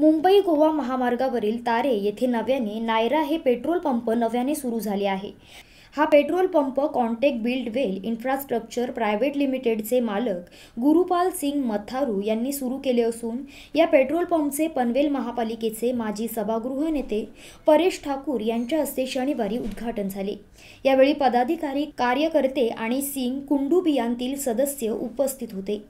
मुंबई गोवा महामार्गावरील तारे येथे नव्याने नायरा हे पेट्रोल पंप नव्याने सुरू झाले आहे हा petrol pump contact well infrastructure private लिमिटेडचे मालक गुरुपाल सिंग मथारू यांनी सुरू केले असून या पेट्रोल पंपचे पनवेल महापालिकेचे माजी सभागृह नेते परेश ठाकूर यांच्या हस्ते शनिवारी उद्घाटन झाले यावेळी पदाधिकारी कार्यकर्ते आणि सिंग कुंडुबियांतील सदस्य उपस्थित होते